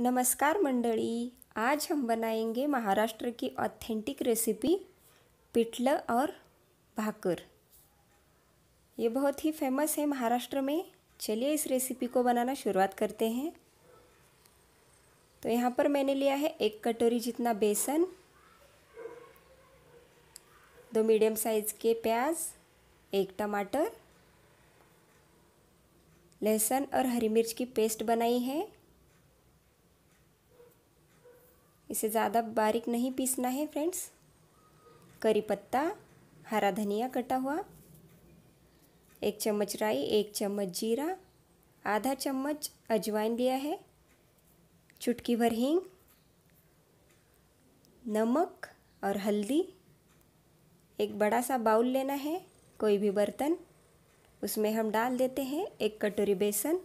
नमस्कार मंडली आज हम बनाएंगे महाराष्ट्र की ऑथेंटिक रेसिपी पिटल और भाकर ये बहुत ही फेमस है महाराष्ट्र में चलिए इस रेसिपी को बनाना शुरुआत करते हैं तो यहाँ पर मैंने लिया है एक कटोरी जितना बेसन दो मीडियम साइज़ के प्याज एक टमाटर लहसुन और हरी मिर्च की पेस्ट बनाई है इसे ज़्यादा बारीक नहीं पीसना है फ्रेंड्स करी पत्ता हरा धनिया कटा हुआ एक चम्मच राई एक चम्मच जीरा आधा चम्मच अजवाइन लिया है चुटकी भर हींग नमक और हल्दी एक बड़ा सा बाउल लेना है कोई भी बर्तन उसमें हम डाल देते हैं एक कटोरी बेसन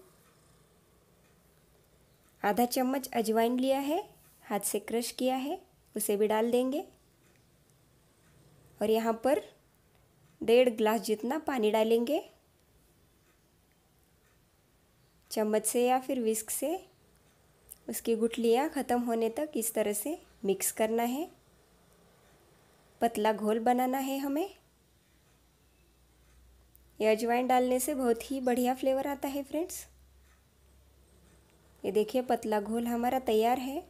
आधा चम्मच अजवाइन लिया है हाथ से क्रश किया है उसे भी डाल देंगे और यहाँ पर डेढ़ ग्लास जितना पानी डालेंगे चम्मच से या फिर विस्क से उसकी गुठलियाँ ख़त्म होने तक इस तरह से मिक्स करना है पतला घोल बनाना है हमें यह अजवाइन डालने से बहुत ही बढ़िया फ्लेवर आता है फ्रेंड्स ये देखिए पतला घोल हमारा तैयार है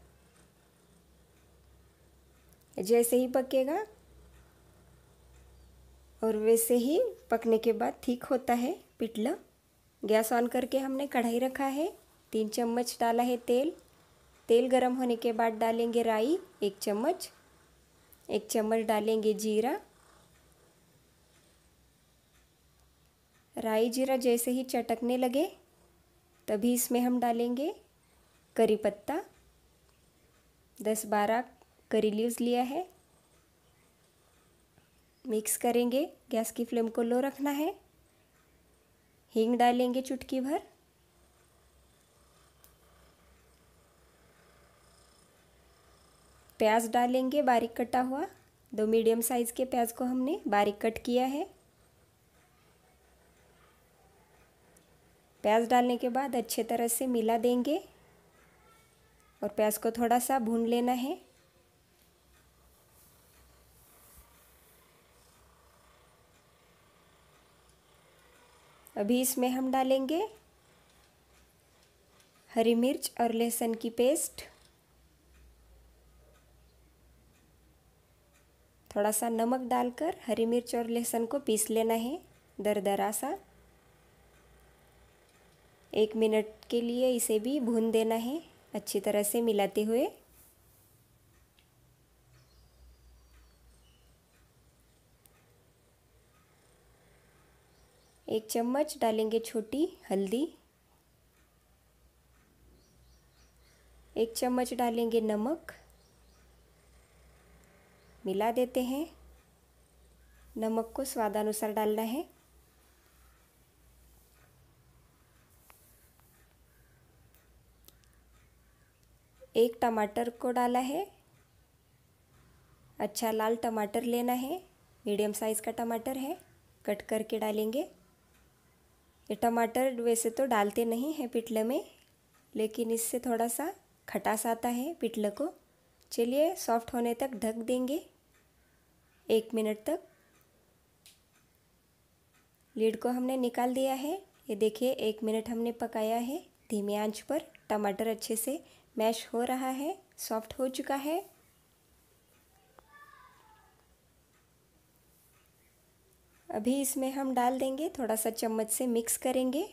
जैसे ही पकेगा और वैसे ही पकने के बाद ठीक होता है पिटला गैस ऑन करके हमने कढ़ाई रखा है तीन चम्मच डाला है तेल तेल गरम होने के बाद डालेंगे राई एक चम्मच एक चम्मच डालेंगे जीरा राई जीरा जैसे ही चटकने लगे तभी इसमें हम डालेंगे करी पत्ता दस बारह करी लीव्स लिया है मिक्स करेंगे गैस की फ्लेम को लो रखना है हींग डालेंगे चुटकी भर प्याज डालेंगे बारीक कटा हुआ दो मीडियम साइज़ के प्याज को हमने बारीक कट किया है प्याज डालने के बाद अच्छे तरह से मिला देंगे और प्याज को थोड़ा सा भून लेना है अभी इसमें हम डालेंगे हरी मिर्च और लहसुन की पेस्ट थोड़ा सा नमक डालकर हरी मिर्च और लहसुन को पीस लेना है दरदरा सा एक मिनट के लिए इसे भी भून देना है अच्छी तरह से मिलाते हुए एक चम्मच डालेंगे छोटी हल्दी एक चम्मच डालेंगे नमक मिला देते हैं नमक को स्वादानुसार डालना है एक टमाटर को डाला है अच्छा लाल टमाटर लेना है मीडियम साइज़ का टमाटर है कट करके डालेंगे ये टमाटर वैसे तो डालते नहीं हैं पिटले में लेकिन इससे थोड़ा सा खटास आता है पिटले को चलिए सॉफ्ट होने तक ढक देंगे एक मिनट तक लीड को हमने निकाल दिया है ये देखिए एक मिनट हमने पकाया है धीमे आंच पर टमाटर अच्छे से मैश हो रहा है सॉफ्ट हो चुका है अभी इसमें हम डाल देंगे थोड़ा सा चम्मच से मिक्स करेंगे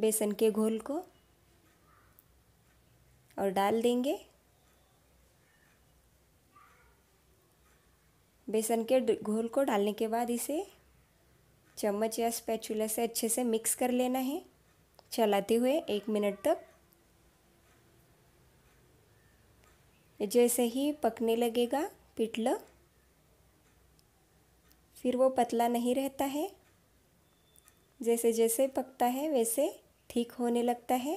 बेसन के घोल को और डाल देंगे बेसन के घोल को डालने के बाद इसे चम्मच या स्पैचुला से अच्छे से मिक्स कर लेना है चलाते हुए एक मिनट तक जैसे ही पकने लगेगा पिटला फिर वो पतला नहीं रहता है जैसे जैसे पकता है वैसे ठीक होने लगता है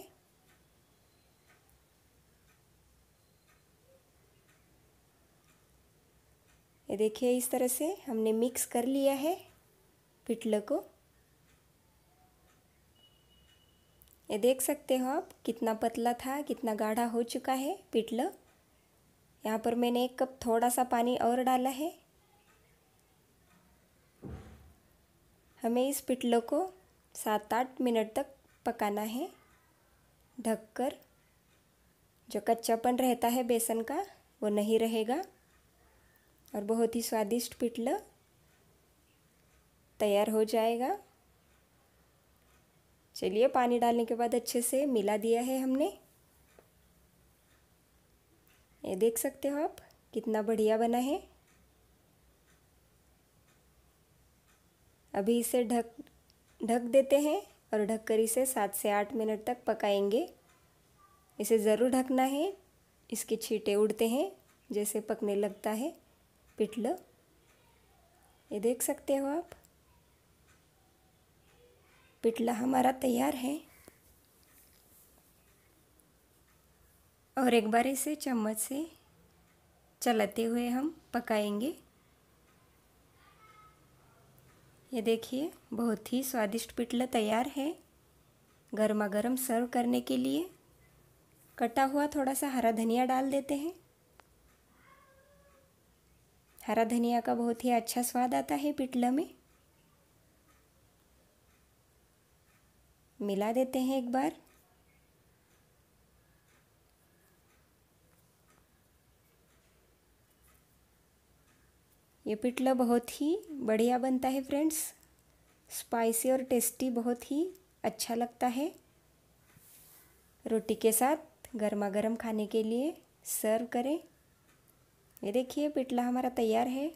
ये देखिए इस तरह से हमने मिक्स कर लिया है पिटल को ये देख सकते हो आप कितना पतला था कितना गाढ़ा हो चुका है पिटल यहाँ पर मैंने एक कप थोड़ा सा पानी और डाला है हमें इस पिटलों को सात आठ मिनट तक पकाना है ढककर जो कच्चापन रहता है बेसन का वो नहीं रहेगा और बहुत ही स्वादिष्ट पिटल तैयार हो जाएगा चलिए पानी डालने के बाद अच्छे से मिला दिया है हमने ये देख सकते हो आप कितना बढ़िया बना है अभी इसे ढक ढक देते हैं और ढककर इसे सात से आठ मिनट तक पकाएंगे इसे ज़रूर ढकना है इसके छींटे उड़ते हैं जैसे पकने लगता है पिटल ये देख सकते हो आप पिटला हमारा तैयार है और एक बार इसे चम्मच से चलाते हुए हम पकाएंगे ये देखिए बहुत ही स्वादिष्ट पिटला तैयार है गर्मा गर्म सर्व करने के लिए कटा हुआ थोड़ा सा हरा धनिया डाल देते हैं हरा धनिया का बहुत ही अच्छा स्वाद आता है पिटला में मिला देते हैं एक बार ये पिटला बहुत ही बढ़िया बनता है फ्रेंड्स स्पाइसी और टेस्टी बहुत ही अच्छा लगता है रोटी के साथ गर्मा गर्म खाने के लिए सर्व करें ये देखिए पिटला हमारा तैयार है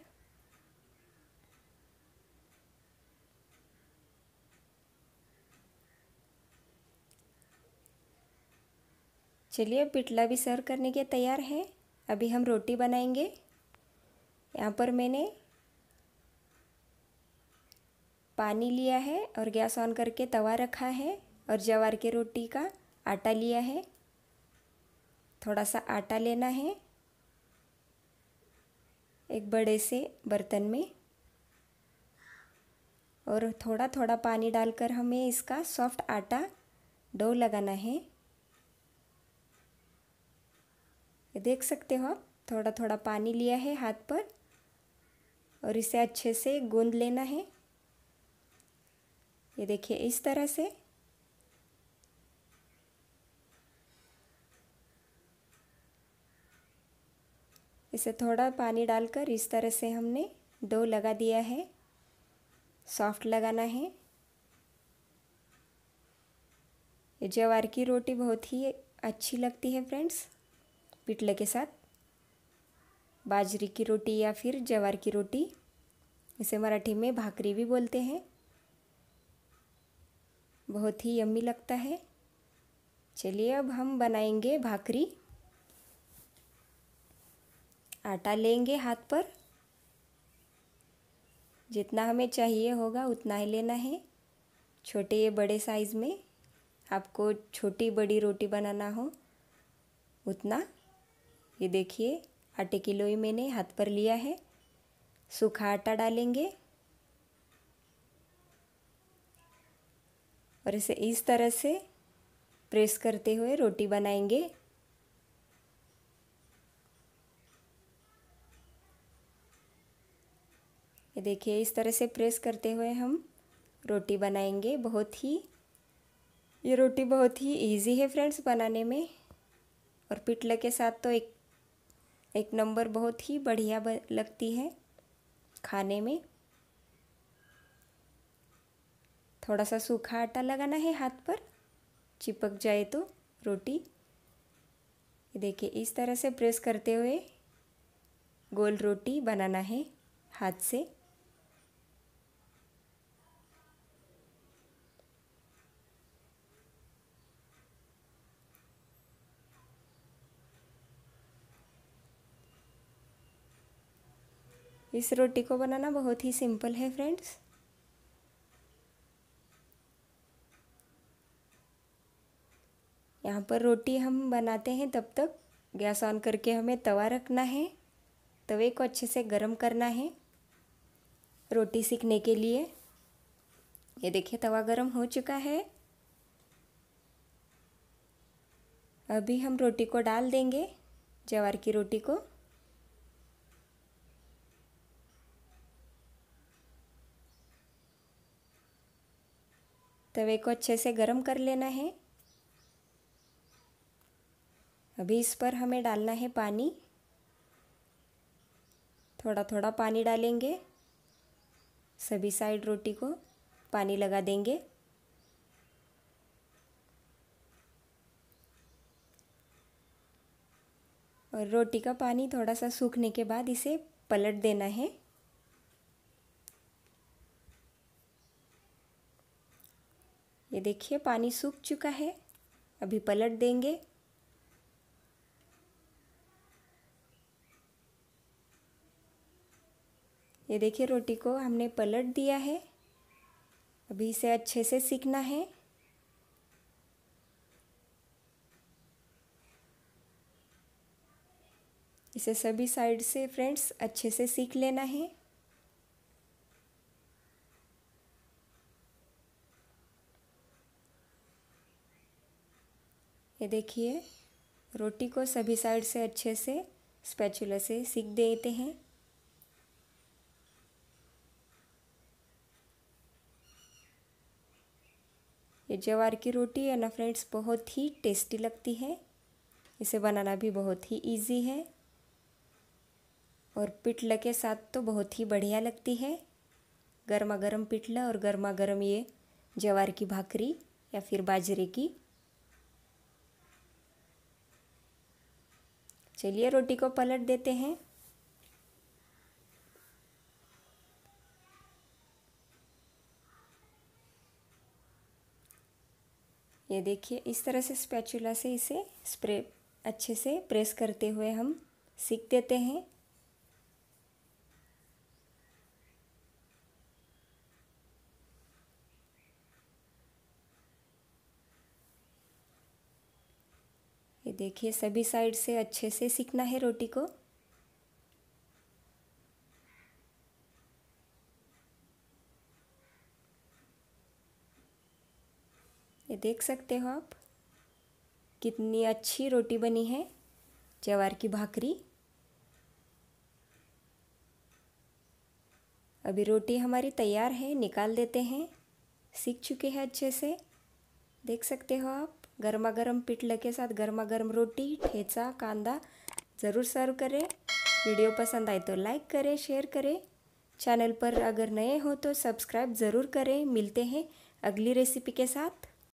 चलिए पिटला भी सर्व करने के तैयार है अभी हम रोटी बनाएंगे यहाँ पर मैंने पानी लिया है और गैस ऑन करके तवा रखा है और जवार के रोटी का आटा लिया है थोड़ा सा आटा लेना है एक बड़े से बर्तन में और थोड़ा थोड़ा पानी डालकर हमें इसका सॉफ्ट आटा डो लगाना है देख सकते हो आप थोड़ा थोड़ा पानी लिया है हाथ पर और इसे अच्छे से गूंद लेना है ये देखिए इस तरह से इसे थोड़ा पानी डालकर इस तरह से हमने डो लगा दिया है सॉफ्ट लगाना है ये जवार की रोटी बहुत ही अच्छी लगती है फ्रेंड्स पिटले के साथ बाजरी की रोटी या फिर जवार की रोटी इसे मराठी में भाकरी भी बोलते हैं बहुत ही यम्मी लगता है चलिए अब हम बनाएंगे भाकरी आटा लेंगे हाथ पर जितना हमें चाहिए होगा उतना ही लेना है छोटे या बड़े साइज़ में आपको छोटी बड़ी रोटी बनाना हो उतना ये देखिए आटे की लोई मैंने हाथ पर लिया है सूखा आटा डालेंगे और इसे इस तरह से प्रेस करते हुए रोटी बनाएंगे ये देखिए इस तरह से प्रेस करते हुए हम रोटी बनाएंगे बहुत ही ये रोटी बहुत ही इजी है फ्रेंड्स बनाने में और पिटला के साथ तो एक एक नंबर बहुत ही बढ़िया लगती है खाने में थोड़ा सा सूखा आटा लगाना है हाथ पर चिपक जाए तो रोटी देखिए इस तरह से प्रेस करते हुए गोल रोटी बनाना है हाथ से इस रोटी को बनाना बहुत ही सिंपल है फ्रेंड्स यहाँ पर रोटी हम बनाते हैं तब तक गैस ऑन करके हमें तवा रखना है तवे को अच्छे से गर्म करना है रोटी सीखने के लिए ये देखिए तवा गर्म हो चुका है अभी हम रोटी को डाल देंगे जवार की रोटी को तवे को अच्छे से गर्म कर लेना है अभी इस पर हमें डालना है पानी थोड़ा थोड़ा पानी डालेंगे सभी साइड रोटी को पानी लगा देंगे और रोटी का पानी थोड़ा सा सूखने के बाद इसे पलट देना है ये देखिए पानी सूख चुका है अभी पलट देंगे ये देखिए रोटी को हमने पलट दिया है अभी इसे अच्छे से सीखना है इसे सभी साइड से फ्रेंड्स अच्छे से सीख लेना है ये देखिए रोटी को सभी साइड से अच्छे से स्पैचुला से सीख देते हैं ये जवार की रोटी है ना फ्रेंड्स बहुत ही टेस्टी लगती है इसे बनाना भी बहुत ही इजी है और पिटल के साथ तो बहुत ही बढ़िया लगती है गर्मा गर्म पिटला और गर्मा गर्म ये जवार की भाकरी या फिर बाजरे की चलिए रोटी को पलट देते हैं ये देखिए इस तरह से स्पैचुला से इसे स्प्रे अच्छे से प्रेस करते हुए हम सीख देते हैं देखिए सभी साइड से अच्छे से सीखना है रोटी को ये देख सकते हो आप कितनी अच्छी रोटी बनी है जवार की भाकरी अभी रोटी हमारी तैयार है निकाल देते हैं सीख चुके हैं अच्छे से देख सकते हो आप गर्मा गर्म पिटल के साथ गर्मा गर्म रोटी ठेचा कांदा ज़रूर सर्व करें वीडियो पसंद आए तो लाइक करें शेयर करें चैनल पर अगर नए हो तो सब्सक्राइब ज़रूर करें मिलते हैं अगली रेसिपी के साथ